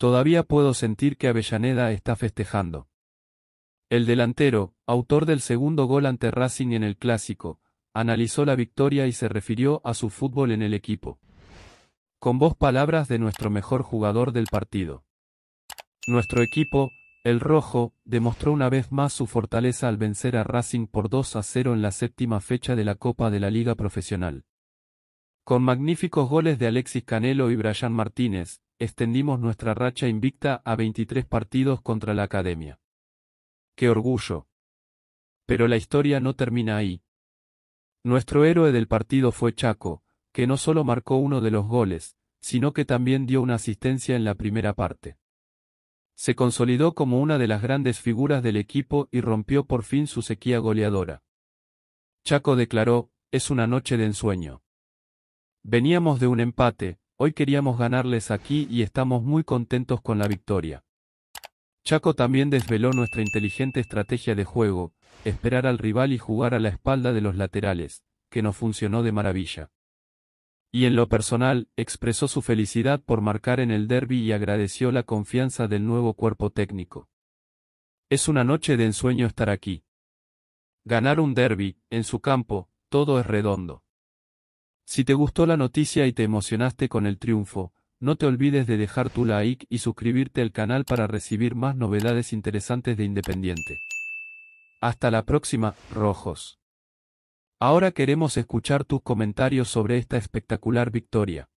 Todavía puedo sentir que Avellaneda está festejando. El delantero, autor del segundo gol ante Racing en el clásico, analizó la victoria y se refirió a su fútbol en el equipo. Con vos palabras de nuestro mejor jugador del partido. Nuestro equipo, el rojo, demostró una vez más su fortaleza al vencer a Racing por 2 a 0 en la séptima fecha de la Copa de la Liga Profesional. Con magníficos goles de Alexis Canelo y Brian Martínez, extendimos nuestra racha invicta a 23 partidos contra la Academia. ¡Qué orgullo! Pero la historia no termina ahí. Nuestro héroe del partido fue Chaco, que no solo marcó uno de los goles, sino que también dio una asistencia en la primera parte. Se consolidó como una de las grandes figuras del equipo y rompió por fin su sequía goleadora. Chaco declaró, es una noche de ensueño. Veníamos de un empate, Hoy queríamos ganarles aquí y estamos muy contentos con la victoria. Chaco también desveló nuestra inteligente estrategia de juego, esperar al rival y jugar a la espalda de los laterales, que nos funcionó de maravilla. Y en lo personal, expresó su felicidad por marcar en el derby y agradeció la confianza del nuevo cuerpo técnico. Es una noche de ensueño estar aquí. Ganar un derby, en su campo, todo es redondo. Si te gustó la noticia y te emocionaste con el triunfo, no te olvides de dejar tu like y suscribirte al canal para recibir más novedades interesantes de Independiente. Hasta la próxima, Rojos. Ahora queremos escuchar tus comentarios sobre esta espectacular victoria.